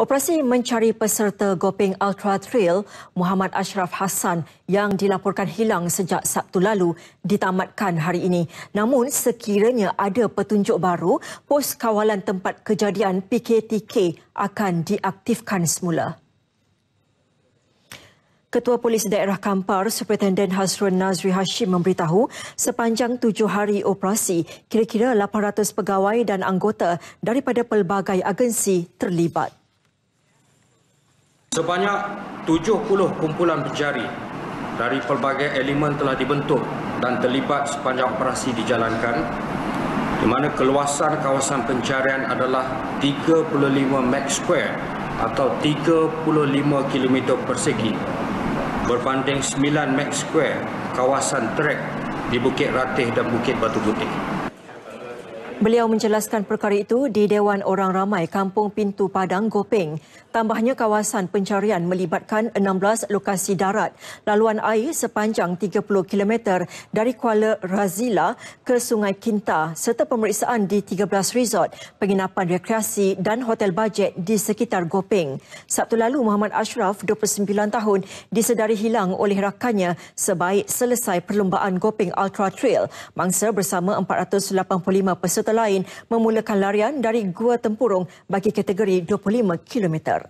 Operasi mencari peserta Gopeng Ultra Trail Muhammad Ashraf Hassan yang dilaporkan hilang sejak Sabtu lalu ditamatkan hari ini. Namun sekiranya ada petunjuk baru, pos kawalan tempat kejadian PKTK akan diaktifkan semula. Ketua Polis Daerah Kampar, Superintendent Hasrun Nazri Hashim memberitahu sepanjang tujuh hari operasi, kira-kira 800 pegawai dan anggota daripada pelbagai agensi terlibat. Sebanyak 70 kumpulan pencari dari pelbagai elemen telah dibentuk dan terlibat sepanjang operasi dijalankan di mana keluasan kawasan pencarian adalah 35 meg square atau 35 km persegi berbanding 9 meg square kawasan trek di Bukit Ratih dan Bukit Batu Putih. Beliau menjelaskan perkara itu di Dewan Orang Ramai Kampung Pintu Padang Gopeng. Tambahnya kawasan pencarian melibatkan 16 lokasi darat, laluan air sepanjang 30 km dari Kuala Razila ke Sungai Kinta serta pemeriksaan di 13 resort, penginapan rekreasi dan hotel bajet di sekitar Gopeng. Sabtu lalu Muhammad Ashraf, 29 tahun, disedari hilang oleh rakannya sebaik selesai perlumbaan Gopeng Ultra Trail mangsa bersama 485 peserta lain memulakan larian dari gua tempurung bagi kategori 25 km.